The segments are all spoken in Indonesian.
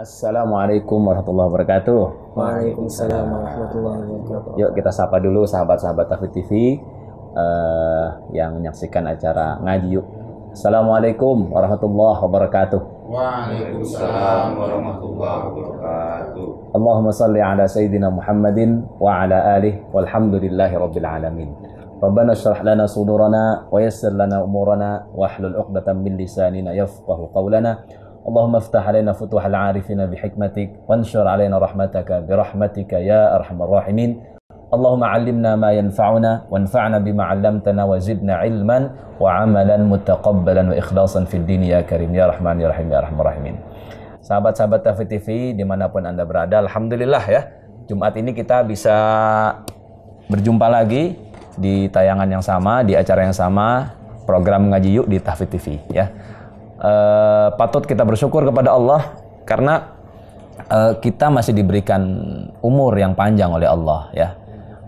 Assalamualaikum warahmatullahi wabarakatuh. Waalaikumsalam warahmatullahi wabarakatuh. Yuk kita sapa dulu sahabat-sahabat Tafid TV uh, eh, yang menyaksikan acara ngaji yuk. Assalamualaikum warahmatullahi wabarakatuh. Waalaikumsalam warahmatullahi wabarakatuh. Allahumma salli ala sayyidina Muhammadin wa ala alihi walhamdulillahi rabbil alamin. ربنا sudurana لنا yassir ويسر لنا أمورنا ahlul uqdatan من لساننا yafqahu قولنا اللهم افتح علينا فتوح العارفين بحكمتك وانشر علينا رحمتك برحمتك يا أرحم الراحمين اللهم علمنا ما ينفعنا وانفعنا بما علمتنا وزدنا علما وعملا متقبلا وإخلاصا في الدين يا كريم يا رحمن يا رحيم يا أرحم الراحمين Sahabat-sahabat TV TV dimanapun Anda berada, Alhamdulillah ya. Jumat ini kita bisa berjumpa lagi di tayangan yang sama, di acara yang sama, program ngaji yuk di Tafi TV ya uh, patut kita bersyukur kepada Allah karena uh, kita masih diberikan umur yang panjang oleh Allah ya.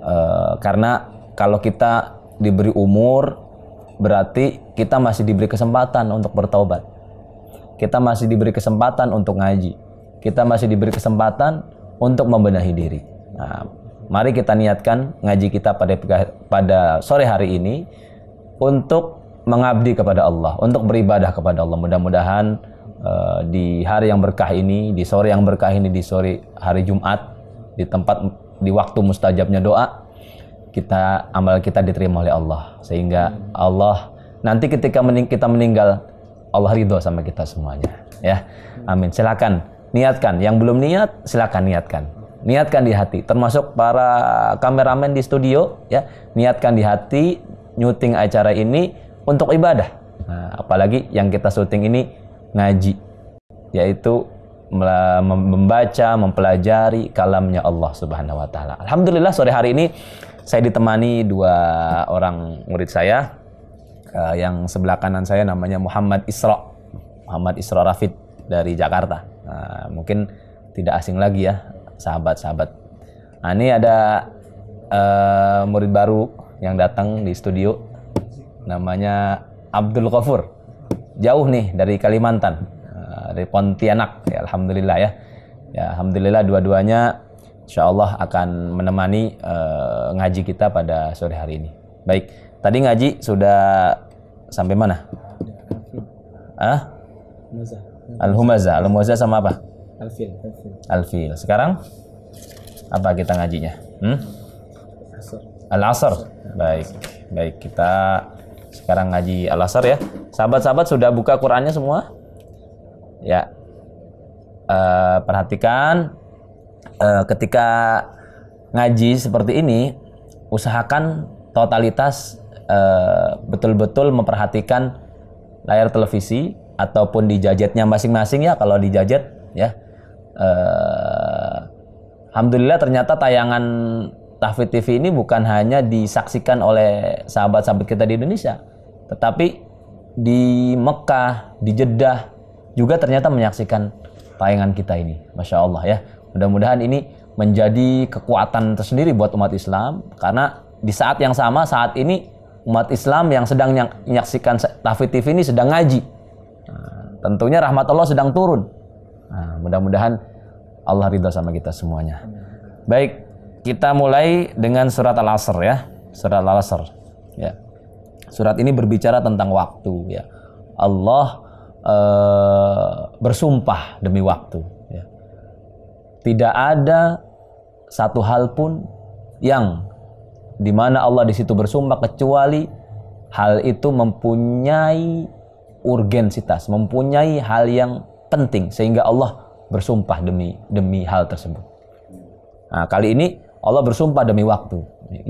Uh, karena kalau kita diberi umur berarti kita masih diberi kesempatan untuk bertobat Kita masih diberi kesempatan untuk ngaji. Kita masih diberi kesempatan untuk membenahi diri. Nah, mari kita niatkan ngaji kita pada pada sore hari ini untuk mengabdi kepada Allah, untuk beribadah kepada Allah. Mudah-mudahan uh, di hari yang berkah ini, di sore yang berkah ini, di sore hari Jumat, di tempat di waktu mustajabnya doa, kita amal kita diterima oleh Allah sehingga Allah nanti ketika mening kita meninggal Allah ridho sama kita semuanya ya amin silakan niatkan yang belum niat silakan niatkan niatkan di hati termasuk para kameramen di studio ya niatkan di hati nyuting acara ini untuk ibadah. Nah, apalagi yang kita syuting ini ngaji, yaitu membaca, mempelajari kalamnya Allah Subhanahu wa taala. Alhamdulillah sore hari ini saya ditemani dua orang murid saya eh, yang sebelah kanan saya namanya Muhammad Isra. Muhammad Isra Rafid dari Jakarta. Nah, mungkin tidak asing lagi ya sahabat-sahabat. Nah, ini ada uh, murid baru yang datang di studio namanya Abdul Ghafur. Jauh nih dari Kalimantan, eh, dari Pontianak. Ya, Alhamdulillah ya. Ya, Alhamdulillah dua-duanya insya Allah akan menemani uh, ngaji kita pada sore hari ini. Baik, tadi ngaji sudah sampai mana? Ah? Al-Humazah. Al-Humazah sama apa? Alfil. Alfil. Sekarang apa kita ngajinya? Hmm? Al-Asr. Baik. Baik, kita sekarang ngaji Al-Asar ya. Sahabat-sahabat sudah buka Qurannya semua? Ya. E, perhatikan e, ketika ngaji seperti ini usahakan totalitas eh, betul-betul memperhatikan layar televisi ataupun di jajetnya masing-masing ya kalau di jajet ya. E, Alhamdulillah ternyata tayangan Tahfidz TV ini bukan hanya disaksikan oleh sahabat-sahabat kita di Indonesia, tetapi di Mekah, di Jeddah juga ternyata menyaksikan tayangan kita ini. Masya Allah ya. Mudah-mudahan ini menjadi kekuatan tersendiri buat umat Islam karena di saat yang sama saat ini umat Islam yang sedang menyaksikan Tafid TV ini sedang ngaji. Nah, tentunya rahmat Allah sedang turun. Nah, mudah-mudahan Allah ridha sama kita semuanya. Baik, kita mulai dengan surat Al-Asr ya. Surat Al-Asr. Ya. Surat ini berbicara tentang waktu ya. Allah eh, bersumpah demi waktu ya. Tidak ada satu hal pun yang dimana Allah di situ bersumpah kecuali hal itu mempunyai urgensitas, mempunyai hal yang penting sehingga Allah bersumpah demi demi hal tersebut. Nah, kali ini Allah bersumpah demi waktu.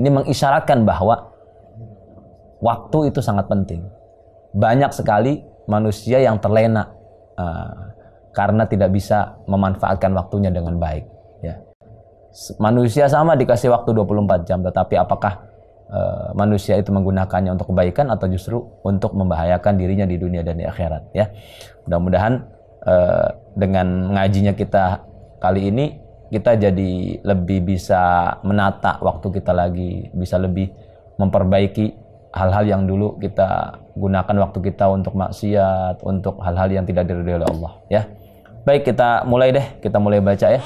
Ini mengisyaratkan bahwa waktu itu sangat penting. Banyak sekali manusia yang terlena uh, karena tidak bisa memanfaatkan waktunya dengan baik. Ya. Manusia sama dikasih waktu 24 jam, tetapi apakah uh, manusia itu menggunakannya untuk kebaikan atau justru untuk membahayakan dirinya di dunia dan di akhirat? Ya, mudah-mudahan uh, dengan ngajinya kita kali ini kita jadi lebih bisa menata waktu kita lagi, bisa lebih memperbaiki hal-hal yang dulu kita gunakan waktu kita untuk maksiat, untuk hal-hal yang tidak diridhoi oleh Allah, ya. Baik, kita mulai deh, kita mulai baca ya.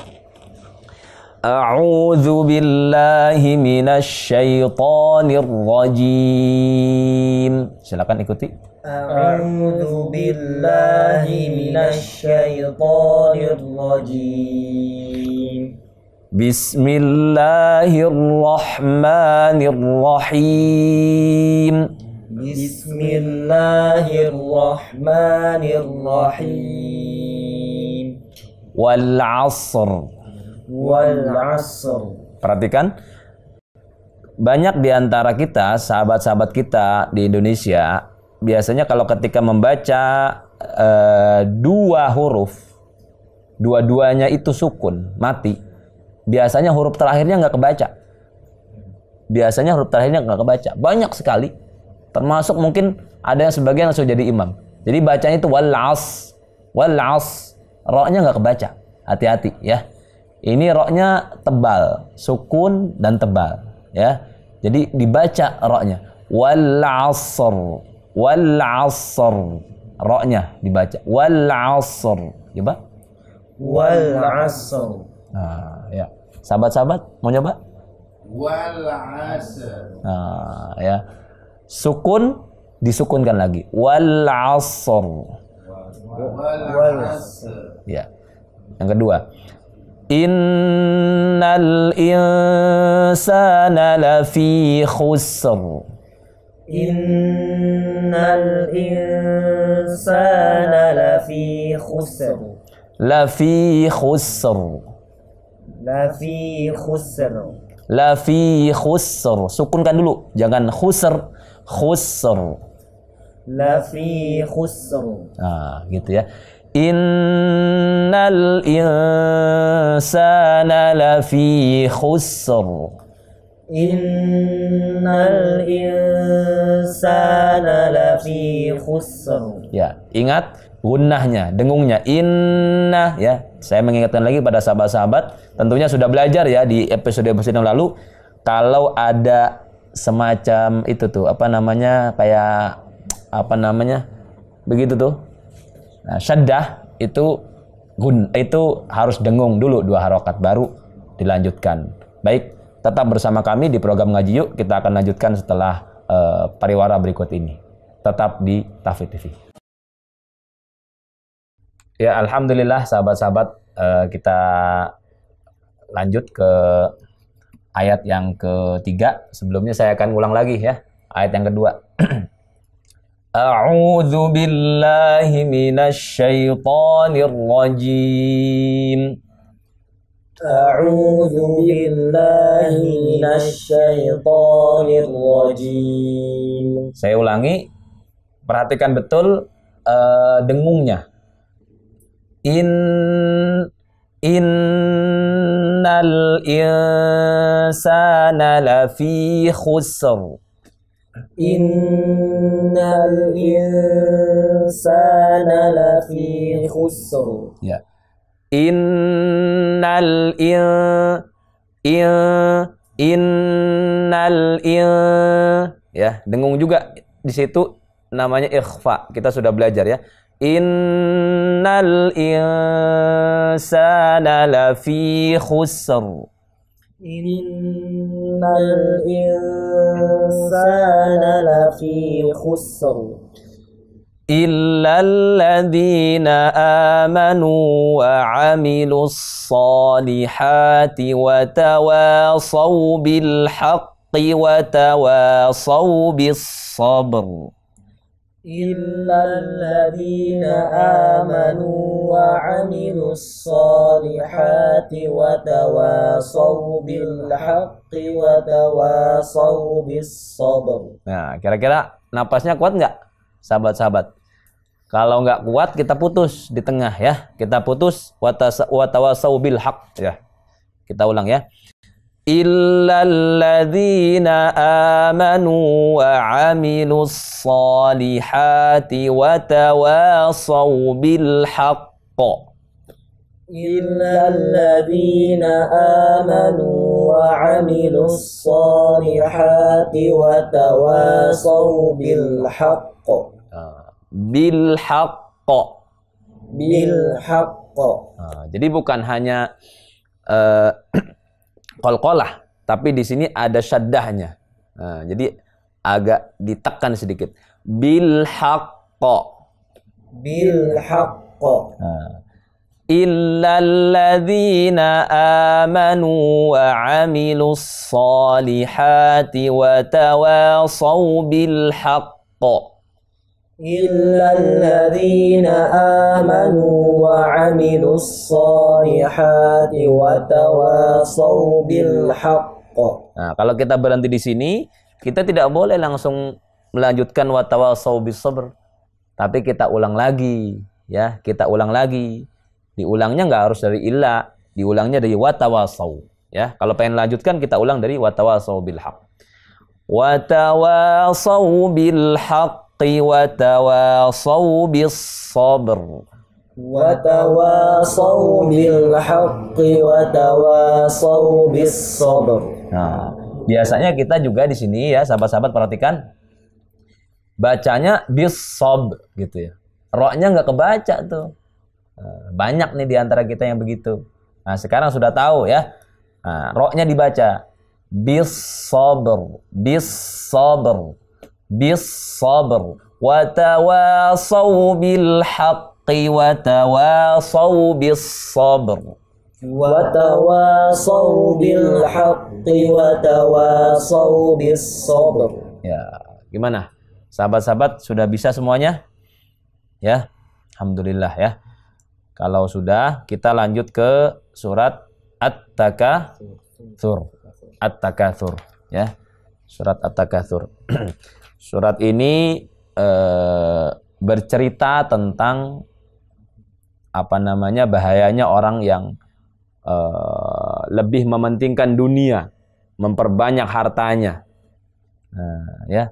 A'udzu billahi minasy syaithanir rajim. Silakan ikuti. أعوذ بالله من الشيطان الرجيم بسم الله الرحمن الرحيم بسم الله الرحمن الرحيم والعصر والعصر perhatikan banyak di antara kita sahabat-sahabat kita di Indonesia biasanya kalau ketika membaca uh, dua huruf dua-duanya itu sukun mati biasanya huruf terakhirnya nggak kebaca biasanya huruf terakhirnya nggak kebaca banyak sekali termasuk mungkin ada yang sebagian langsung jadi imam jadi bacanya itu wal as wal roknya nggak kebaca hati-hati ya ini roknya tebal sukun dan tebal ya jadi dibaca roknya wal wal asr roknya dibaca wal asr coba ya, wal asr nah ya sahabat-sahabat mau nyoba wal asr nah ya sukun disukunkan lagi wal asr wal asr ya yang kedua innal insana lafi khusr Innal insana lafi khusr. Lafi khusr. Lafi khusr. Lafi khusr. Sukunkan dulu, jangan khusr. Khusr. Lafi khusr. Ah, gitu ya. Innal insana lafi khusr. Innal insana lafi khusr. Ya, ingat gunahnya dengungnya inna ya. Saya mengingatkan lagi pada sahabat-sahabat, tentunya sudah belajar ya di episode-episode yang lalu kalau ada semacam itu tuh apa namanya kayak apa namanya begitu tuh nah, syaddah itu gun itu harus dengung dulu dua harokat baru dilanjutkan baik Tetap bersama kami di program Ngaji Yuk. Kita akan lanjutkan setelah uh, pariwara berikut ini. Tetap di Tafid TV. Ya, alhamdulillah sahabat-sahabat uh, kita lanjut ke ayat yang ketiga. Sebelumnya saya akan ulang lagi ya, ayat yang kedua. A'udzu billahi minasy syaithanir rajim. أعوذ بالله من الشيطان الرجيم Saya ulangi, perhatikan betul uh, dengungnya. In innal insana lafi khusr. Innal insana lafi khusr innal in in innal in ya dengung juga di situ namanya ikhfa kita sudah belajar ya innal insana lafi khusr innal insana lafi khusr إلا الذين آمنوا وعملوا الصالحات وتواصوا بالحق وتواصوا بالصبر إلا الذين آمنوا وعملوا الصالحات وتواصوا بالحق وتواصوا بالصبر Nah, kira-kira napasnya kuat nggak, sahabat-sahabat? Kalau nggak kuat kita putus di tengah ya. Kita putus watawasau bil hak ya. Kita ulang ya. Illalladzina amanu wa amilus salihati wa tawasau bil haqq. Illalladzina amanu wa amilus salihati wa tawasau bil haqq bil haqqo bil haqqo nah, jadi bukan hanya uh, tapi di sini ada syaddahnya nah, jadi agak ditekan sedikit bil haqqo bil haqqo nah. إلا الذين آمنوا وعملوا الصالحات وتواصوا بالحق إلا الذين آمنوا وعملوا الصالحات وتواصوا بالحق. Nah, kalau kita berhenti di sini, kita tidak boleh langsung melanjutkan watawasau bisabr. Tapi kita ulang lagi, ya, kita ulang lagi. Diulangnya nggak harus dari illa, diulangnya dari watawasau, ya. Kalau pengen lanjutkan kita ulang dari watawasau bilhaq. Watawasau bilhaq bihaqqi wa tawasaw bis sabr wa tawasaw nah biasanya kita juga di sini ya sahabat-sahabat perhatikan bacanya bis gitu ya roknya nggak kebaca tuh eh, banyak nih diantara kita yang begitu nah sekarang sudah tahu ya nah, roknya dibaca bis sabr bisabr wa tawasaw bil haqqi wa tawasaw bis sabr watawasaw ya gimana sahabat-sahabat sudah bisa semuanya ya alhamdulillah ya kalau sudah kita lanjut ke surat at-takatsur at-takatsur ya surat at-takatsur Surat ini e, bercerita tentang apa namanya bahayanya orang yang e, lebih mementingkan dunia, memperbanyak hartanya, e, ya.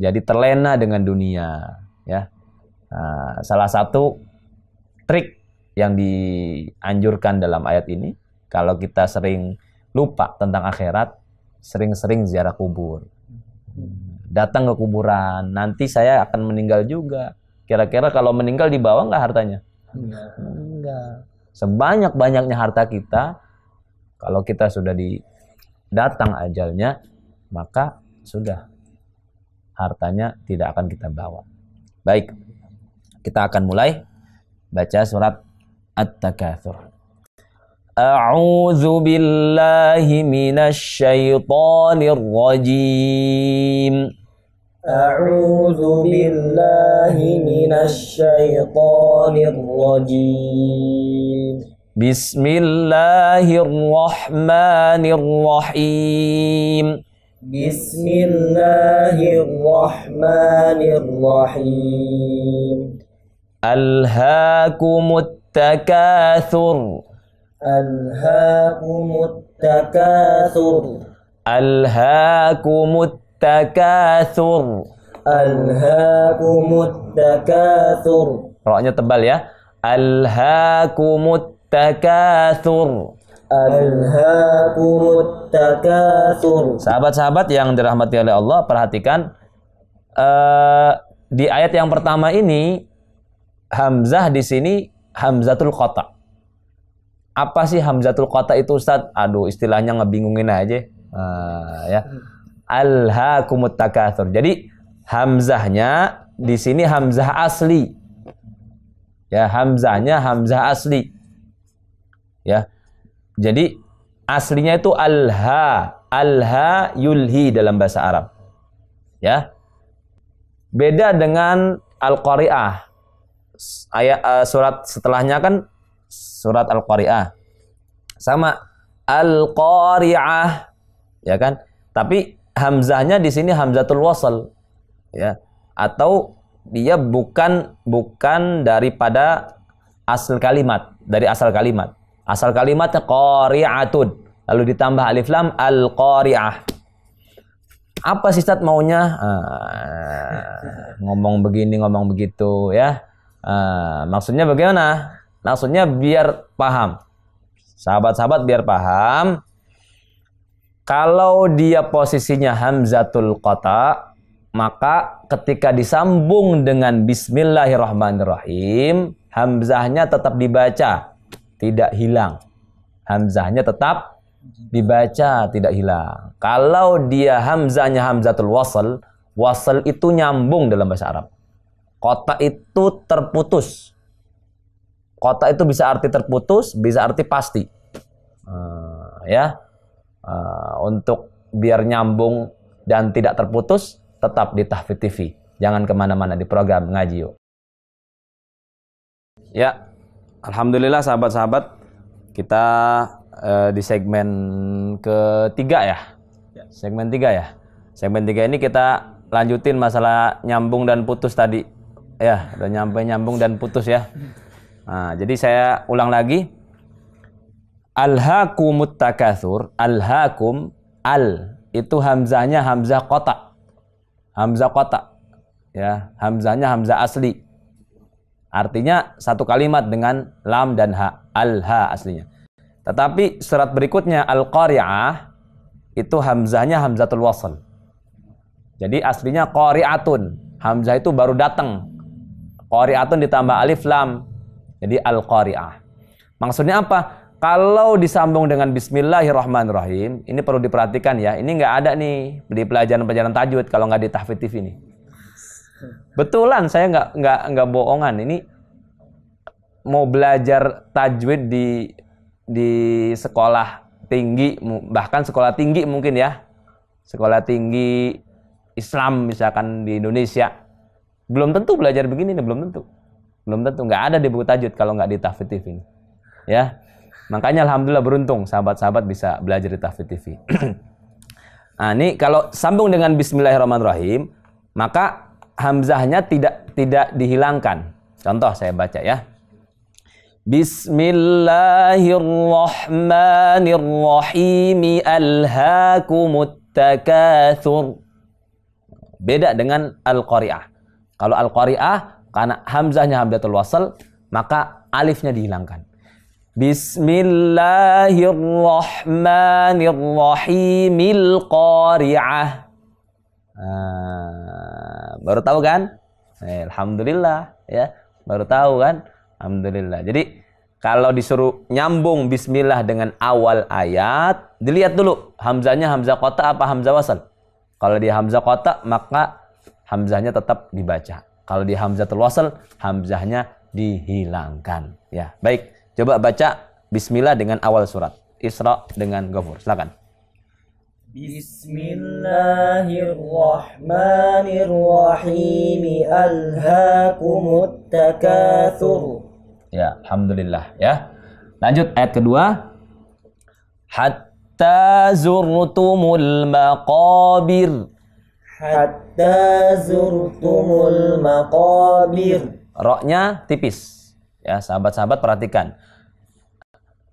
Jadi terlena dengan dunia, ya. E, salah satu trik yang dianjurkan dalam ayat ini, kalau kita sering lupa tentang akhirat, sering-sering ziarah kubur datang ke kuburan nanti saya akan meninggal juga kira-kira kalau meninggal dibawa nggak hartanya enggak, sebanyak banyaknya harta kita kalau kita sudah di datang ajalnya maka sudah hartanya tidak akan kita bawa baik kita akan mulai baca surat at-takatsur A'udzu billahi minasy syaithanir rajim أعوذ بالله من الشيطان الرجيم بسم الله الرحمن الرحيم بسم الله الرحمن الرحيم ألهاكم التكاثر ألهاكم التكاثر ألهاكم التكاثر takatsur. Alhaakumut takatsur. Roknya tebal ya. Alhaakumut takatsur. Alhaakumut takatsur. Sahabat-sahabat yang dirahmati oleh Allah, perhatikan uh, di ayat yang pertama ini hamzah di sini hamzatul kota. Apa sih hamzatul kota itu Ustaz? Aduh, istilahnya ngebingungin aja. Uh, ya. Hmm alhaakumut takatsur. Jadi hamzahnya di sini hamzah asli. Ya, hamzahnya hamzah asli. Ya. Jadi aslinya itu alha, alha yulhi dalam bahasa Arab. Ya. Beda dengan al-qari'ah. Ayat uh, surat setelahnya kan surat al-qari'ah. Sama al-qari'ah. Ya kan? Tapi hamzahnya di sini hamzatul wasal ya atau dia bukan bukan daripada asal kalimat dari asal kalimat asal kalimatnya qari'atun lalu ditambah alif lam al qari'ah apa sih Ustaz maunya uh, ngomong begini ngomong begitu ya uh, maksudnya bagaimana maksudnya biar paham sahabat-sahabat biar paham kalau dia posisinya hamzatul kota, maka ketika disambung dengan bismillahirrahmanirrahim, hamzahnya tetap dibaca, tidak hilang. Hamzahnya tetap dibaca, tidak hilang. Kalau dia hamzahnya hamzatul wasal, wasal itu nyambung dalam bahasa Arab. Kota itu terputus. Kota itu bisa arti terputus, bisa arti pasti. Hmm, ya uh, untuk biar nyambung dan tidak terputus tetap di Tahfidz TV. Jangan kemana-mana di program ngaji yuk. Ya, alhamdulillah sahabat-sahabat kita uh, di segmen ketiga ya. ya. Segmen tiga ya. Segmen tiga ini kita lanjutin masalah nyambung dan putus tadi. Ya, udah nyampe nyambung dan putus ya. Nah, jadi saya ulang lagi Alhaakumut takathur, alhaakum al itu hamzahnya hamzah kotak. Hamzah kotak. Ya, hamzahnya hamzah asli. Artinya satu kalimat dengan lam dan ha, al aslinya. Tetapi surat berikutnya al-qari'ah itu hamzahnya hamzah wasl. Jadi aslinya qari'atun. Hamzah itu baru datang. Qari'atun ditambah alif lam. Jadi al-qari'ah. Maksudnya apa? Kalau disambung dengan Bismillahirrahmanirrahim, ini perlu diperhatikan ya. Ini nggak ada nih di pelajaran-pelajaran tajwid kalau nggak di tahfidz TV ini. Betulan saya nggak nggak nggak bohongan. Ini mau belajar tajwid di di sekolah tinggi bahkan sekolah tinggi mungkin ya sekolah tinggi Islam misalkan di Indonesia belum tentu belajar begini nih belum tentu belum tentu nggak ada di buku tajwid kalau nggak di tahfidz TV ini ya Makanya alhamdulillah beruntung sahabat-sahabat bisa belajar di Tafid TV. nah, ini kalau sambung dengan Bismillahirrahmanirrahim, maka hamzahnya tidak tidak dihilangkan. Contoh saya baca ya. Bismillahirrahmanirrahim al Beda dengan al-qari'ah. Kalau al-qari'ah karena hamzahnya hamzatul wasal, maka alifnya dihilangkan. بسم الله الرحمن الرحيم القارعة baru tahu kan eh, alhamdulillah ya baru tahu kan alhamdulillah jadi kalau disuruh nyambung bismillah dengan awal ayat dilihat dulu hamzahnya hamzah kota apa hamzah wasal kalau di hamzah kota maka hamzahnya tetap dibaca kalau di hamzah terwasal hamzahnya dihilangkan ya baik Coba baca bismillah dengan awal surat. Isra dengan Ghafur. Silakan. Bismillahirrahmanirrahim. Alhaakumut Ya, alhamdulillah ya. Lanjut ayat kedua. Hatta zurtumul maqabir. Hatta zurtumul maqabir. Roknya tipis. Ya, sahabat-sahabat perhatikan.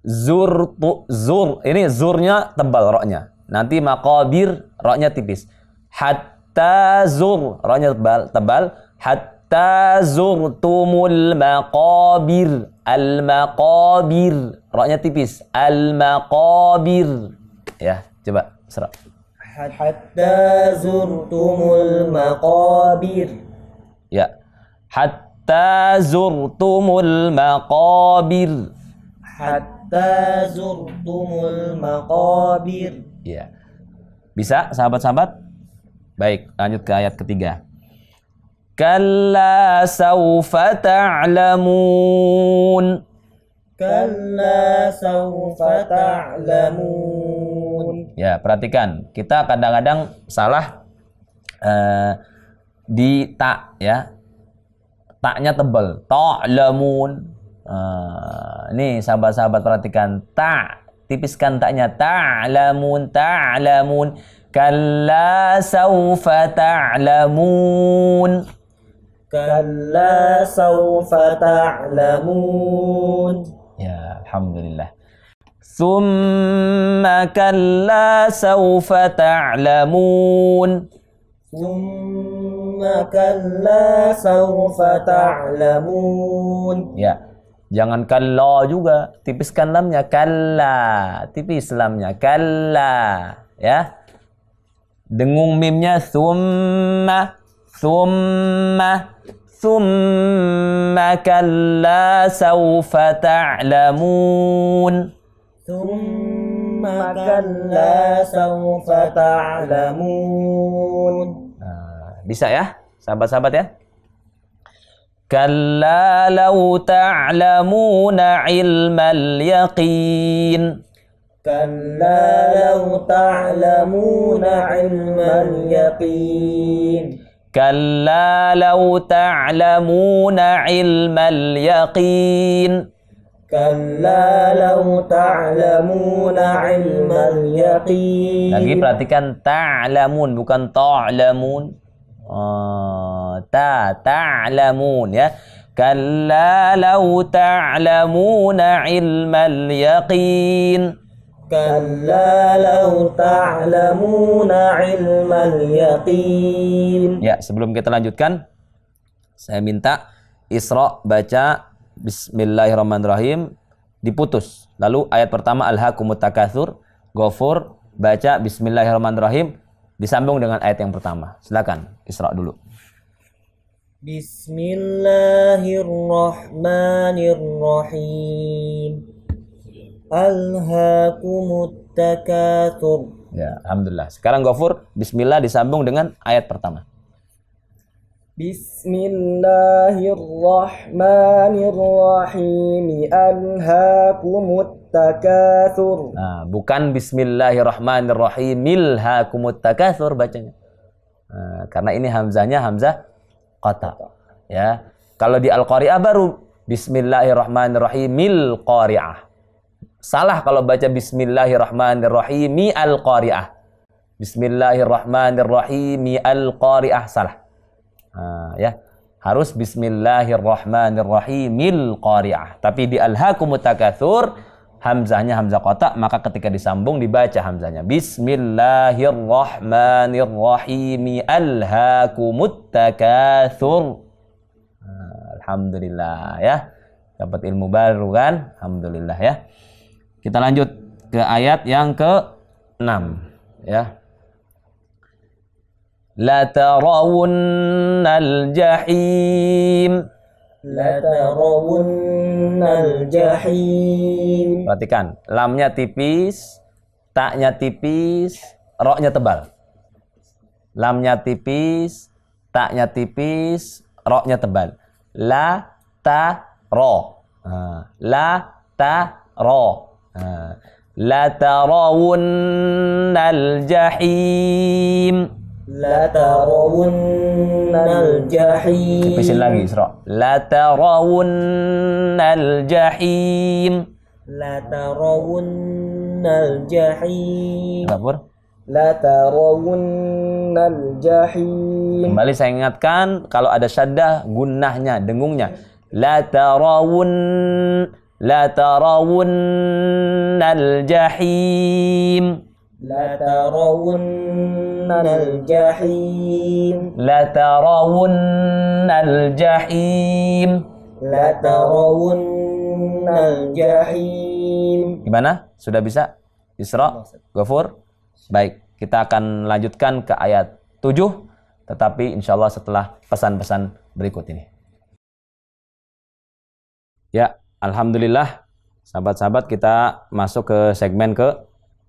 Zur tu, zur ini zurnya tebal roknya. Nanti makabir roknya tipis. Hatta zur roknya tebal tebal. Hatta zurtumul maqabir. Al maqabir roknya tipis. Al maqabir. Ya, coba serap. Hatta zurtumul maqabir. Ya. Hat hatta zurtumul maqabir hatta zurtumul maqabir ya bisa sahabat-sahabat baik lanjut ke ayat ketiga kalla sawfa ta'lamun kalla sawfa ta'lamun ya perhatikan kita kadang-kadang salah uh, di tak ya Taknya tebal. Ta'lamun. Uh, ini sahabat-sahabat perhatikan tak tipiskan taknya ta'lamun ta'lamun kalla saufa ta'lamun kalla saufa ta'lamun ya alhamdulillah Thumma كلا سوف ta'lamun ta'lamun. Ya. Jangan kalla juga, tipiskan lamnya kalla, tipis lamnya kalla, ya. Dengung mimnya thumma thumma thumma kalla sawfa ta'lamun. Summa thumma kalla sawfa nah, bisa ya, sahabat-sahabat ya? Kalla law ta'lamuna ilmal yaqin. Kalla law ta'lamuna ilmal yaqin. Kalla law ta'lamuna ilmal yaqin. Lagi perhatikan ta'lamun bukan ta'lamun. Ah, ta ta'lamun ya. Kalla lau ta'lamuna ilmal yaqin. Kalla lau ta'lamuna ilmal yaqin. Ya, sebelum kita lanjutkan, saya minta Isra baca Bismillahirrahmanirrahim diputus. Lalu ayat pertama Al-Hakumut takatsur, Gofur. baca Bismillahirrahmanirrahim disambung dengan ayat yang pertama. Silakan Isra dulu. Bismillahirrahmanirrahim. Al-Hakumut takatsur. Ya, alhamdulillah. Sekarang Gofur. bismillah disambung dengan ayat pertama. Bismillahirrahmanirrahim anhaakumut takatsur. Nah, bukan bismillahirrahmanirrahim milhakumut takatsur bacanya. Nah, karena ini hamzahnya hamzah kata, Ya. Kalau di al-qari'ah baru bismillahirrahmanirrahim mil Salah kalau baca bismillahirrahmanirrahim al-qari'ah. Bismillahirrahmanirrahim al-qari'ah salah. Nah, ya harus Bismillahirrahmanirrahimil qari'ah. Tapi di al-hakumutakathur, hamzahnya hamzah kota, maka ketika disambung dibaca hamzahnya Bismillahirrahmanirrahim al-hakumutakathur. Nah, Alhamdulillah ya. Dapat ilmu baru kan? Alhamdulillah ya. Kita lanjut ke ayat yang ke-6 ya. لترون الجحيم لترون الجحيم Perhatikan, lamnya tipis, taknya tipis, roknya tebal. Lamnya tipis, taknya tipis, roknya tebal. La ta ro. La ta ro. nah, لترون jahim. Latarawunnal jahim. Cepesin lagi, Isra. Latarawunnal jahim. Latarawunnal jahim. Lapor. Latarawunnal jahim. Kembali saya ingatkan, kalau ada syaddah, gunahnya, dengungnya. Latarawun. Latarawunnal jahim. Latarawun. لترون الجحيم لترون الجحيم لترون الجحيم gimana sudah bisa Isra Ghafur baik kita akan lanjutkan ke ayat 7 tetapi insya Allah setelah pesan-pesan berikut ini ya Alhamdulillah sahabat-sahabat kita masuk ke segmen ke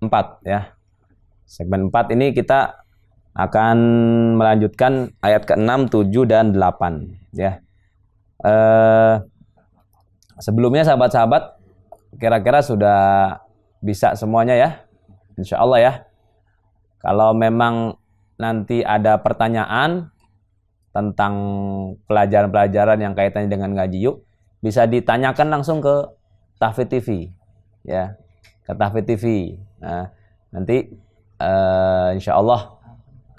4 ya segmen 4 ini kita akan melanjutkan ayat ke-6, 7 dan 8 ya. Uh, sebelumnya sahabat-sahabat kira-kira sudah bisa semuanya ya. Insya Allah ya. Kalau memang nanti ada pertanyaan tentang pelajaran-pelajaran yang kaitannya dengan ngaji yuk, bisa ditanyakan langsung ke Tahfidz TV ya. Ke Tahfidz TV. Nah, nanti uh, insya Allah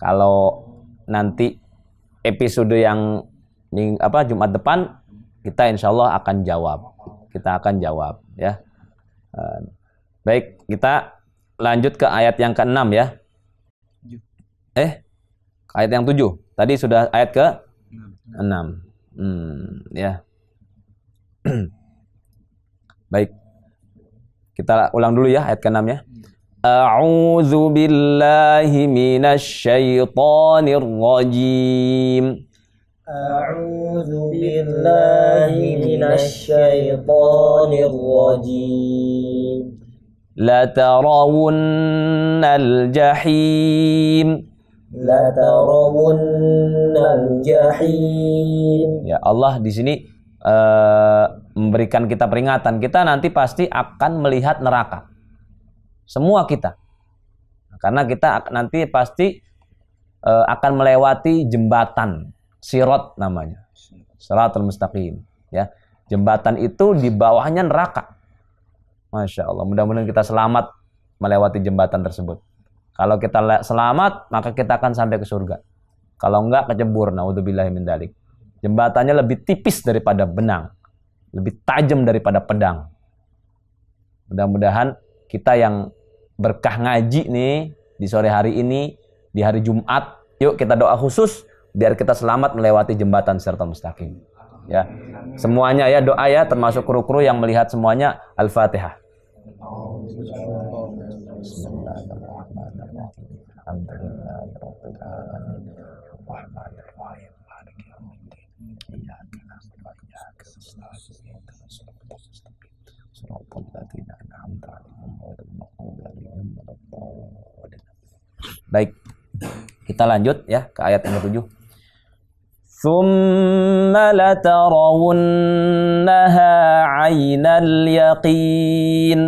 kalau nanti episode yang apa Jumat depan kita insya Allah akan jawab kita akan jawab ya eh, baik kita lanjut ke ayat yang keenam ya eh ayat yang tujuh tadi sudah ayat ke enam hmm, ya baik kita ulang dulu ya ayat keenamnya. ya iya. أعوذ بالله من الشيطان الرجيم أعوذ بالله من الشيطان الرجيم لترون الجحيم ya Allah di sini uh, memberikan kita peringatan kita nanti pasti akan melihat neraka semua kita. Karena kita nanti pasti e, akan melewati jembatan sirot namanya. salatul mustaqim, ya. Jembatan itu di bawahnya neraka. Masya Allah. Mudah-mudahan kita selamat melewati jembatan tersebut. Kalau kita selamat, maka kita akan sampai ke surga. Kalau enggak, kecebur. Naudzubillah min dalik. Jembatannya lebih tipis daripada benang. Lebih tajam daripada pedang. Mudah-mudahan kita yang berkah ngaji nih di sore hari ini, di hari Jumat, yuk kita doa khusus biar kita selamat melewati jembatan serta mustaqim. Ya. Semuanya ya doa ya termasuk kru-kru yang melihat semuanya Al-Fatihah. Bismillahirrahmanirrahim. Baik. Kita lanjut ya ke ayat yang ketujuh. ثم لترونها عين اليقين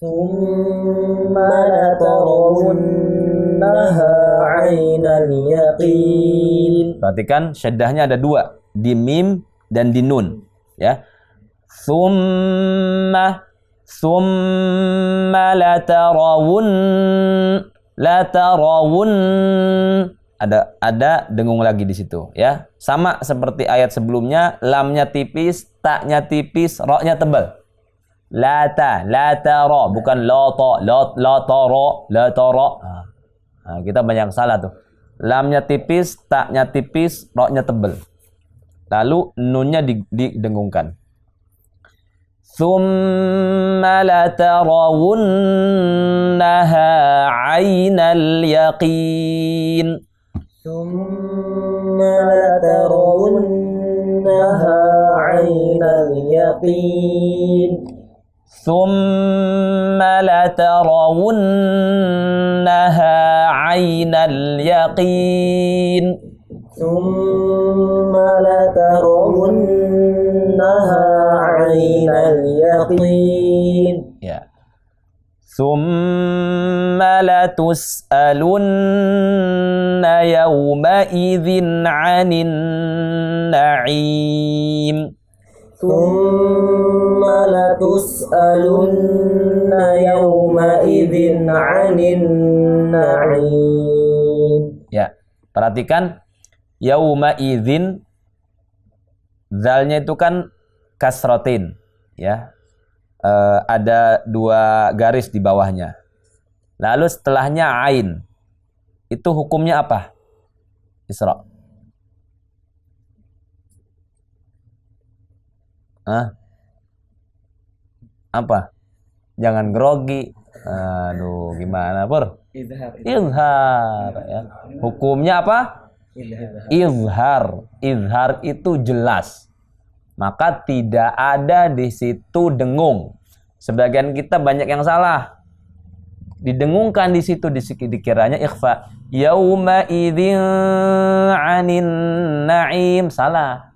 ثم لترونها عين اليقين perhatikan syadahnya ada dua di mim dan di nun ya ثم ثم لترون la tarawun ada ada dengung lagi di situ ya. Sama seperti ayat sebelumnya, lamnya tipis, taknya tipis, roknya tebal. Lata, lata ro, bukan loto, lot, la ro, la ro. Nah, ah, kita banyak salah tuh. Lamnya tipis, taknya tipis, roknya tebal. Lalu nunnya dengungkan ثم لترونها عين اليقين ثم لترونها عين اليقين ثم لترونها عين اليقين ثم لترونها اليقين ya. ثم لتسألن يومئذ عن النعيم ثم لتسألن يومئذ عن النعيم ya perhatikan yauma izin zalnya itu kan kasrotin ya eh, ada dua garis di bawahnya. Lalu setelahnya ain. Itu hukumnya apa? Isra. Hah? Apa? Jangan grogi. Aduh, gimana, Pur? Izhar ya. Hukumnya apa? Izhar. Izhar itu jelas maka tidak ada di situ dengung. Sebagian kita banyak yang salah. Didengungkan di situ di dikiranya ikhfa. Yauma idzin anin na'im salah.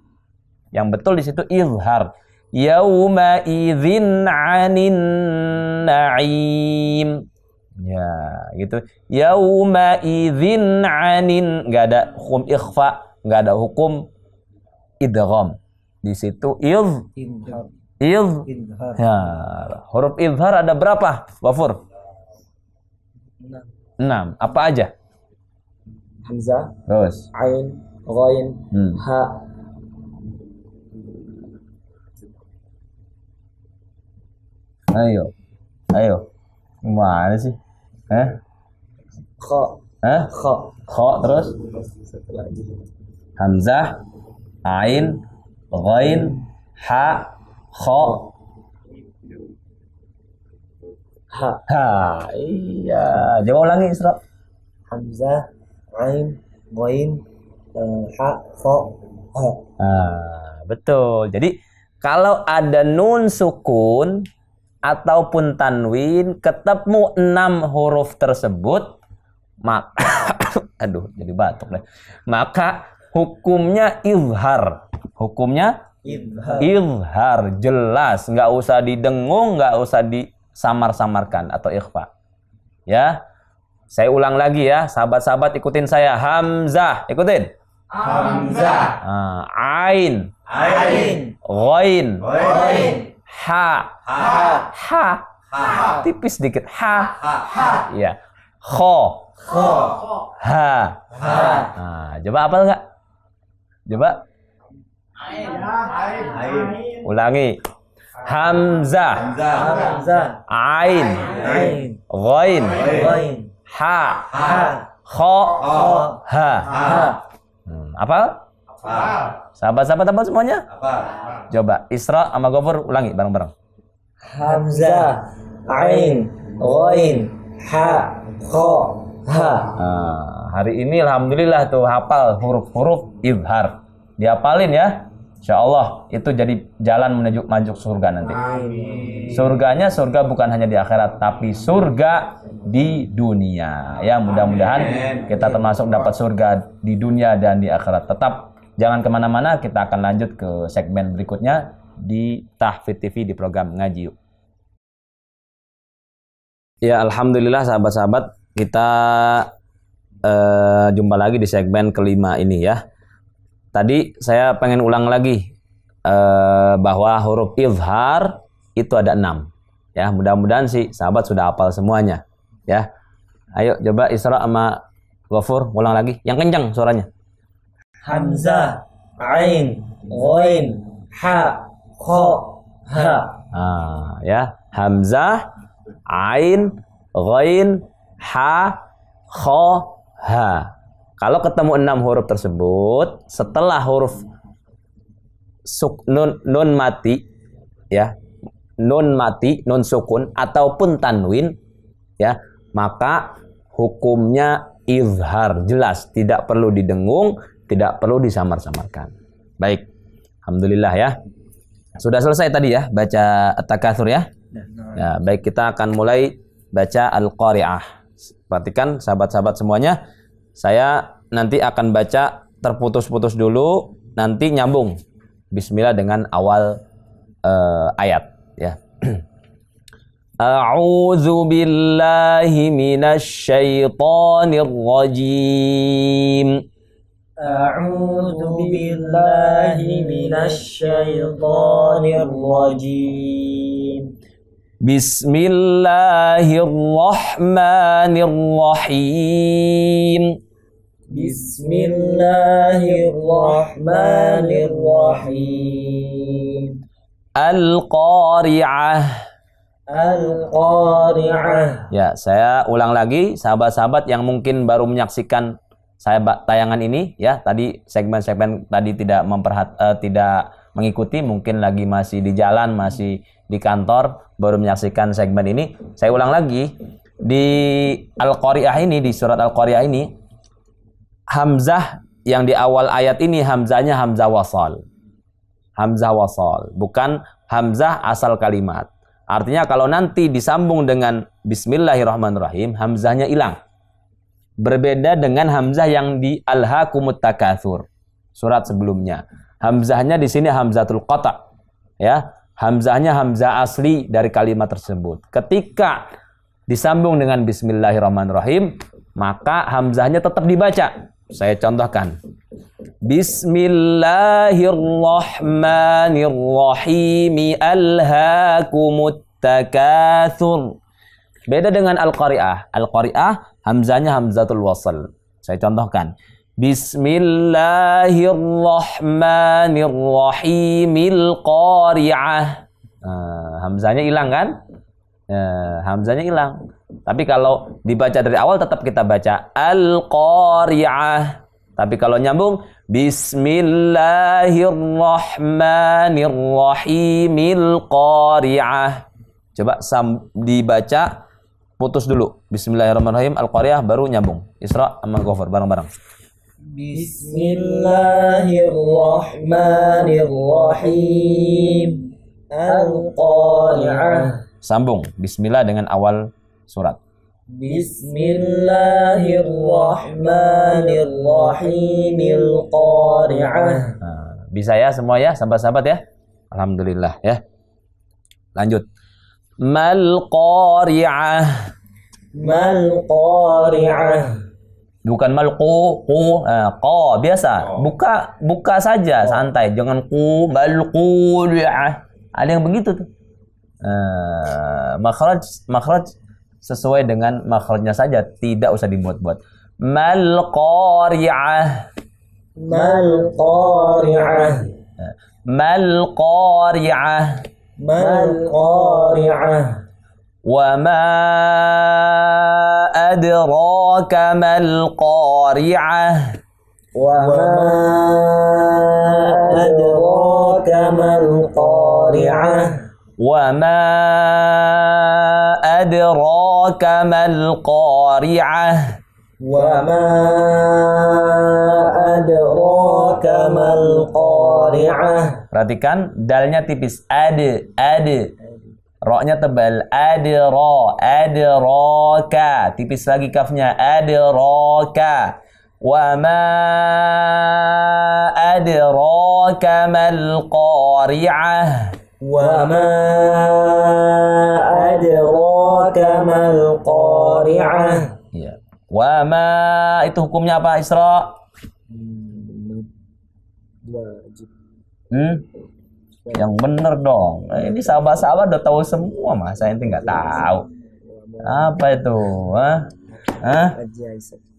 Yang betul di situ izhar. Yauma idzin anin na'im. Ya, gitu. Yauma idzin anin enggak ada hukum ikhfa, enggak ada hukum idgham di situ il il ya huruf izhar ada berapa wafur enam apa aja hamzah terus ain roin hmm. ha ayo ayo mana sih eh kho eh kho kho terus hamzah ain Ghain, ha, kho, ha. Ha, iya. Coba ulangi, Isra. Hamzah, ain, ghain, eh, ha, kho, ha. Ah, betul. Jadi kalau ada nun sukun ataupun tanwin ketemu enam huruf tersebut maka aduh jadi batuk deh maka hukumnya izhar hukumnya ilhar jelas, nggak usah didengung, nggak usah disamar-samarkan atau ikhfa. Ya, saya ulang lagi ya, sahabat-sahabat ikutin saya. Hamzah, ikutin. Hamzah. Uh, ain. Ain. Ghain. Ghain. Ha. Ha. Ha. ha. Tipis dikit. Ha. Ha. ha. Ya. Kho. Kho. Ha. Ha. Nah, coba apa enggak? Coba. Ain. Ulangi. Hamzah. Hamzah. Ain. Ain. Ghain. Ha. Ha. Kho. Ha. Ha. Hmm, apa? Sahabat-sahabat apa semuanya? Apa? Coba Isra sama Gofur ulangi bareng-bareng. Hamzah, Ain, Ghain, Ha, Kho, Ha. hari ini alhamdulillah tuh hafal huruf-huruf izhar. diapalin ya. Insya Allah itu jadi jalan menuju maju surga nanti. Surganya surga bukan hanya di akhirat, tapi surga di dunia. Ya mudah-mudahan kita termasuk dapat surga di dunia dan di akhirat. Tetap jangan kemana-mana, kita akan lanjut ke segmen berikutnya di Tahfid TV di program Ngaji Ya Alhamdulillah sahabat-sahabat kita eh, jumpa lagi di segmen kelima ini ya Tadi saya pengen ulang lagi eh, bahwa huruf izhar itu ada enam. Ya, mudah-mudahan sih sahabat sudah hafal semuanya. Ya, ayo coba Isra sama Ghafur ulang lagi, yang kencang suaranya. Hamzah, Ain, Ghoin, Ha, Kho, Ha. Ah, ya, Hamzah, Ain, Ghoin, Ha, Kho, Ha. Kalau ketemu enam huruf tersebut, setelah huruf suk, nun, nun mati, ya, nun mati, nun sukun, ataupun tanwin, ya, maka hukumnya izhar, jelas, tidak perlu didengung, tidak perlu disamar-samarkan. Baik, Alhamdulillah ya. Sudah selesai tadi ya, baca takasur ya. Ya, baik kita akan mulai baca Al-Qari'ah. Perhatikan sahabat-sahabat semuanya, saya nanti akan baca terputus-putus dulu, nanti nyambung. Bismillah dengan awal uh, ayat ya. A'udzu billahi minasy syaithanir rajim. A'udzu billahi minasy syaithanir rajim. Bismillahirrahmanirrahim. Bismillahirrahmanirrahim. Al-Qari'ah. Al-Qari'ah. Ya, saya ulang lagi sahabat-sahabat yang mungkin baru menyaksikan saya tayangan ini ya. Tadi segmen-segmen tadi tidak memperhat uh, tidak mengikuti mungkin lagi masih di jalan, masih di kantor baru menyaksikan segmen ini. Saya ulang lagi di Al-Qari'ah ini di surat Al-Qari'ah ini Hamzah yang di awal ayat ini hamzahnya hamzah wasal. Hamzah wasal, bukan hamzah asal kalimat. Artinya kalau nanti disambung dengan bismillahirrahmanirrahim, hamzahnya hilang. Berbeda dengan hamzah yang di kumut Takathur. Surat sebelumnya. Hamzahnya di sini hamzatul qata. Ya, hamzahnya hamzah asli dari kalimat tersebut. Ketika disambung dengan bismillahirrahmanirrahim, maka hamzahnya tetap dibaca saya contohkan. Bismillahirrahmanirrahim. Alhaakumut Beda dengan Al-Qari'ah. Al-Qari'ah hamzanya hamzatul wasl Saya contohkan. al qari'ah. Uh, ah, hamzanya hilang kan? Uh, ah, hamzanya hilang. Tapi kalau dibaca dari awal tetap kita baca Al-Qari'ah. Tapi kalau nyambung Bismillahirrahmanirrahimil Qari'ah. Coba sam dibaca putus dulu. Bismillahirrahmanirrahim Al-Qari'ah baru nyambung. Isra sama Ghafar bareng-bareng. Bismillahirrahmanirrahim Al-Qari'ah. Sambung bismillah dengan awal surat. Bismillahirrahmanirrahimil qari'ah. Nah, bisa ya semua ya, sahabat-sahabat ya. Alhamdulillah ya. Lanjut. Mal qari'ah. Mal qari'ah bukan mal ku ku eh, ko biasa buka buka saja santai jangan ku mal ku ada yang begitu tuh eh, makhraj makhraj sesuai dengan makhrajnya saja, tidak usah dibuat-buat. Mal qari'ah. Mal qari'ah. Mal qari'ah. Mal qari'ah. Wa ma adraka mal Wa ma adraka mal Wa ma adraka أدراك ما القارعة وما أدراك perhatikan dalnya tipis ada ada Roknya tebal. Ada ro, ada roka. Tipis lagi kafnya. Ada roka. Wa ma adraka mal qari'ah. وما أدراك ما القارعة ya. itu hukumnya apa Isra? Hmm? Yang bener dong. Nah, ini sahabat-sahabat udah tahu semua masa ente nggak tahu. Apa itu? Hah? Hah?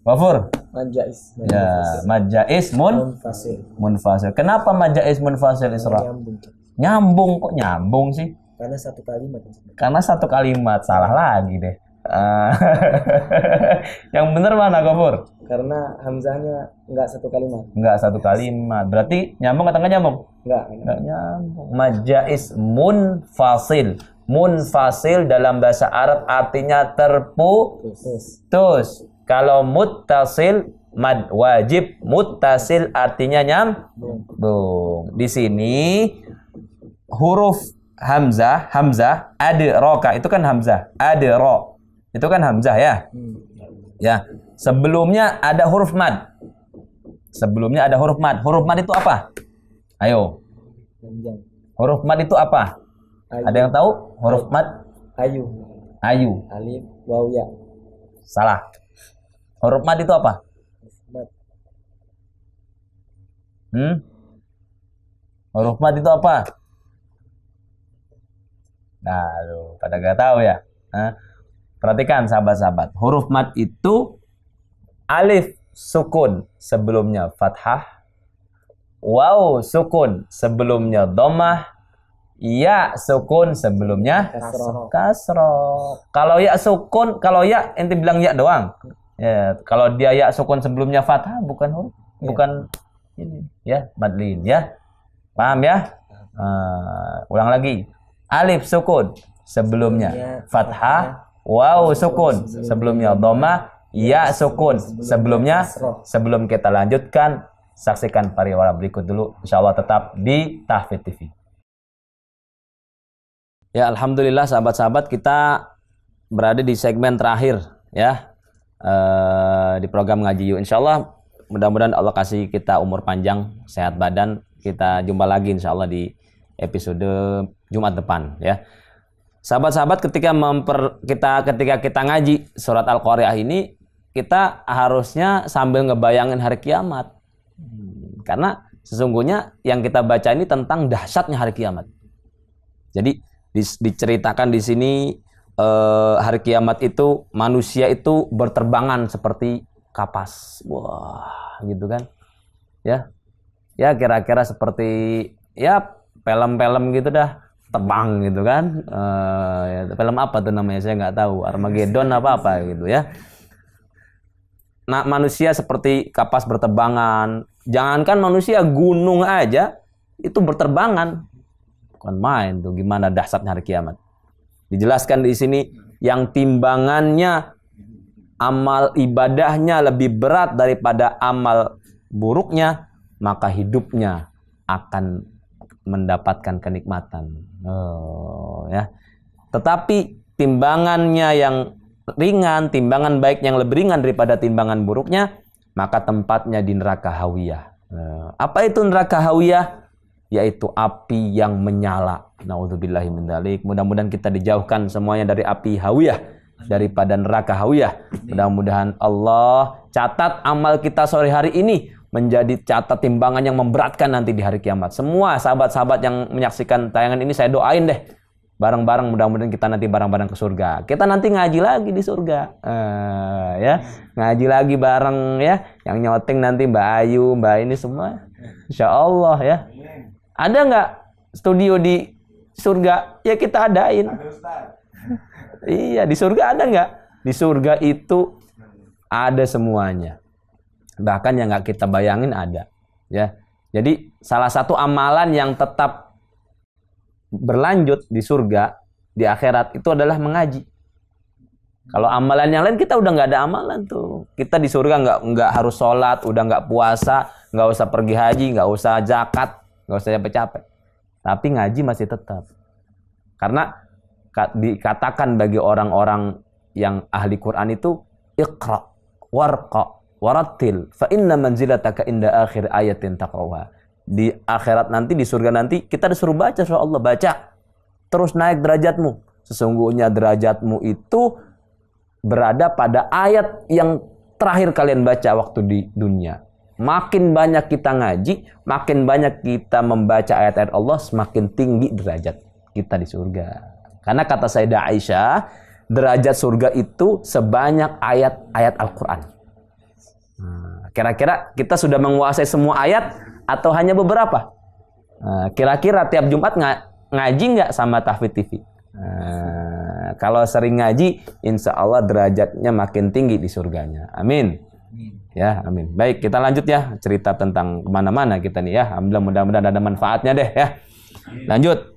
Wafur? Majais. Ya, majais mun munfasil. Munfasil. Kenapa majais munfasil Isra? Menyambung nyambung kok nyambung sih karena satu kalimat karena satu kalimat salah lagi deh eh, yang bener mana Gopur? karena Hamzahnya nggak satu kalimat nggak satu kalimat berarti nyambung atau nggak nyambung nggak nggak nyambung majais munfasil munfasil dalam bahasa Arab artinya terputus terus kalau muttasil mad wajib muttasil artinya nyambung di sini huruf hamzah, hamzah, ada roka, itu kan hamzah, ada ro, Itu kan hamzah ya. Hmm. Ya. Sebelumnya ada huruf mad. Sebelumnya ada huruf mad. Huruf mad itu apa? Ayo. Huruf mad itu apa? Ayu. Ada yang tahu huruf Ayu. mad? Ayu. Ayu. Alif, waw, ya. Salah. Huruf mad itu apa? Mad. Hmm? Huruf mad itu apa? Nah, lu pada gak tahu ya. Nah, perhatikan sahabat-sahabat, huruf mat itu alif sukun sebelumnya fathah, wow sukun sebelumnya domah, ya sukun sebelumnya kasro. kasro. Kalau ya sukun, kalau ya ente bilang ya doang. Ya, kalau dia ya sukun sebelumnya fathah bukan huruf, ya. bukan ini ya madlin ya. Paham ya? Uh, ulang lagi alif sukun sebelumnya ya, fathah wow sukun sebelumnya doma ya sukun sebelumnya sebelum kita lanjutkan saksikan pariwara berikut dulu Insya Allah tetap di Tahfidz TV Ya alhamdulillah sahabat-sahabat kita berada di segmen terakhir ya eh, di program ngaji yuk Allah, mudah-mudahan Allah kasih kita umur panjang sehat badan kita jumpa lagi Insya Allah di episode Jumat depan ya. Sahabat-sahabat ketika memper kita ketika kita ngaji surat Al-Qari'ah ini kita harusnya sambil ngebayangin hari kiamat. Karena sesungguhnya yang kita baca ini tentang dahsyatnya hari kiamat. Jadi diceritakan di sini eh, hari kiamat itu manusia itu berterbangan seperti kapas. Wah, gitu kan. Ya. Ya kira-kira seperti ya film-film gitu dah tebang gitu kan uh, film apa tuh namanya saya nggak tahu Armageddon apa apa gitu ya nah manusia seperti kapas bertebangan jangankan manusia gunung aja itu berterbangan bukan main tuh gimana dahsyatnya hari kiamat dijelaskan di sini yang timbangannya amal ibadahnya lebih berat daripada amal buruknya maka hidupnya akan mendapatkan kenikmatan. Oh, ya. Tetapi timbangannya yang ringan, timbangan baik yang lebih ringan daripada timbangan buruknya, maka tempatnya di neraka hawiyah. Eh, apa itu neraka hawiyah? Yaitu api yang menyala. Nauzubillahi mendalik. Mudah-mudahan kita dijauhkan semuanya dari api hawiyah daripada neraka hawiyah. Mudah-mudahan Allah catat amal kita sore hari ini menjadi catat timbangan yang memberatkan nanti di hari kiamat. Semua sahabat-sahabat yang menyaksikan tayangan ini saya doain deh bareng-bareng mudah-mudahan kita nanti bareng-bareng ke surga. Kita nanti ngaji lagi di surga. Uh, ya, ngaji lagi bareng ya. Yang nyoting nanti Mbak Ayu, Mbak ini semua. Insya Allah ya. Ada nggak studio di surga? Ya kita adain. iya, di surga ada nggak? Di surga itu ada semuanya bahkan yang nggak kita bayangin ada ya jadi salah satu amalan yang tetap berlanjut di surga di akhirat itu adalah mengaji kalau amalan yang lain kita udah nggak ada amalan tuh kita di surga nggak nggak harus sholat udah nggak puasa nggak usah pergi haji nggak usah zakat nggak usah capek-capek tapi ngaji masih tetap karena dikatakan bagi orang-orang yang ahli Quran itu ikra warqa Waratil. fa inna manzilataka inda akhir ayatin taqrawa. Di akhirat nanti di surga nanti kita disuruh baca surah Allah baca terus naik derajatmu. Sesungguhnya derajatmu itu berada pada ayat yang terakhir kalian baca waktu di dunia. Makin banyak kita ngaji, makin banyak kita membaca ayat-ayat Allah, semakin tinggi derajat kita di surga. Karena kata Sayyidah Aisyah, derajat surga itu sebanyak ayat-ayat Al-Quran. Kira-kira kita sudah menguasai semua ayat atau hanya beberapa? Nah, kira-kira tiap Jumat ngaji nggak sama Tahfidz TV? Nah, kalau sering ngaji, insya Allah derajatnya makin tinggi di surganya. Amin. Ya, amin. Baik, kita lanjut ya cerita tentang kemana-mana kita nih ya. Alhamdulillah mudah-mudahan ada manfaatnya deh ya. Lanjut.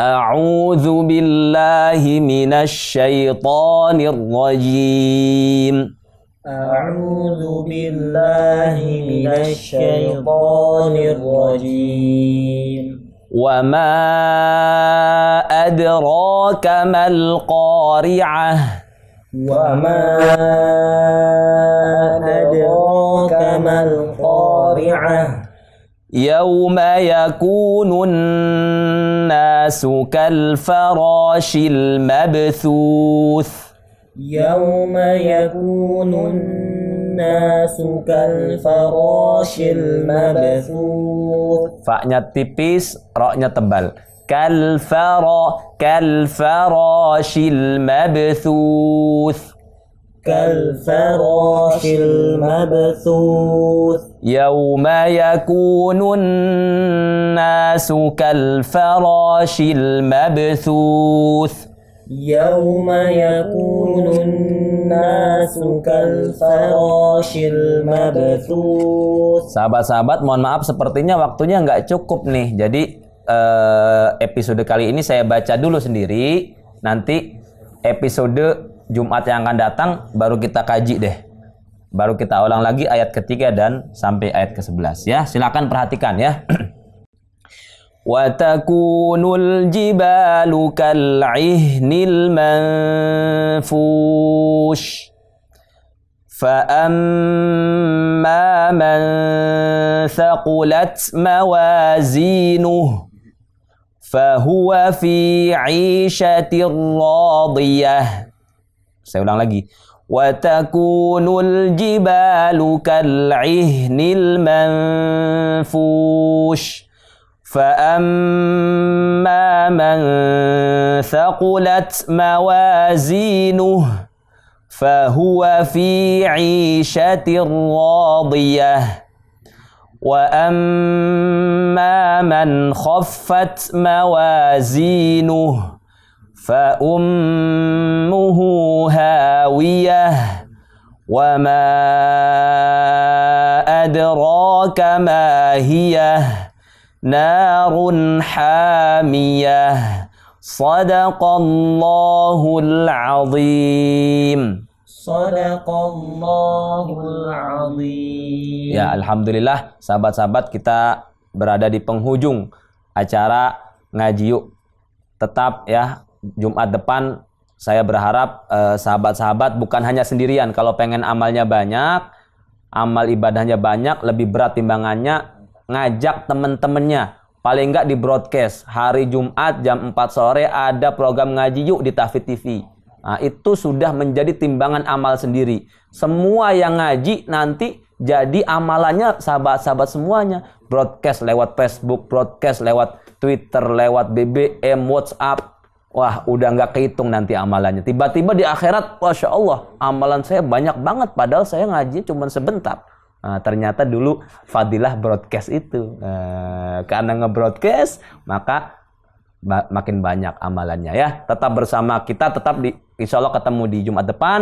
A'udzu billahi minasy syaithanir rajim. أعوذ بالله من الشيطان الرجيم وما أدراك ما القارعة وما أدراك ما القارعة يوم يكون الناس كالفراش المبثوث يوم يكون الناس كالفراش المبثوث فأنا تبيس رأنا تبال كالفرا كالفراش المبثوث كالفراش المبثوث يوم يكون الناس كالفراش المبثوث يوم يكون الناس كالفراش المبثوث Sahabat-sahabat, mohon maaf sepertinya waktunya nggak cukup nih. Jadi eh, episode kali ini saya baca dulu sendiri. Nanti episode Jumat yang akan datang baru kita kaji deh. Baru kita ulang lagi ayat ketiga dan sampai ayat ke-11 ya. Silakan perhatikan ya. وتكون الجبال كالعهن المنفوش فأما من ثقلت موازينه فهو في عيشة راضية saya ulang وتكون الجبال كالعهن المنفوش فأما من ثقلت موازينه فهو في عيشة راضية وأما من خفت موازينه فأمه هاوية وما أدراك ما هِيَهْ narun hamiyah sadaqallahul azim sadaqallahul azim ya alhamdulillah sahabat-sahabat kita berada di penghujung acara ngaji yuk tetap ya Jumat depan saya berharap eh, sahabat -sahabat bukan hanya sendirian kalau pengen amalnya banyak amal ibadahnya banyak lebih berat timbangannya ngajak temen-temennya paling nggak di broadcast hari Jumat jam 4 sore ada program ngaji yuk di Tafid TV nah, itu sudah menjadi timbangan amal sendiri semua yang ngaji nanti jadi amalannya sahabat-sahabat semuanya broadcast lewat Facebook broadcast lewat Twitter lewat BBM WhatsApp wah udah nggak kehitung nanti amalannya tiba-tiba di akhirat masya Allah amalan saya banyak banget padahal saya ngaji cuma sebentar Ah, ternyata dulu Fadilah broadcast itu. Uh, karena ngebroadcast maka ba makin banyak amalannya ya. Tetap bersama kita, tetap di, insya Allah ketemu di Jumat depan.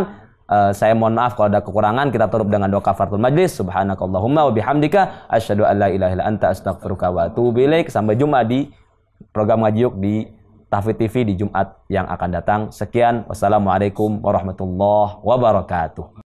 Uh, saya mohon maaf kalau ada kekurangan kita tutup dengan doa kafaratul majlis subhanakallahumma wa bihamdika asyhadu an la ilaha illa anta astaghfiruka wa atubu ilaik sampai jumpa di program ngaji di Tafid TV di Jumat yang akan datang sekian wassalamualaikum warahmatullahi wabarakatuh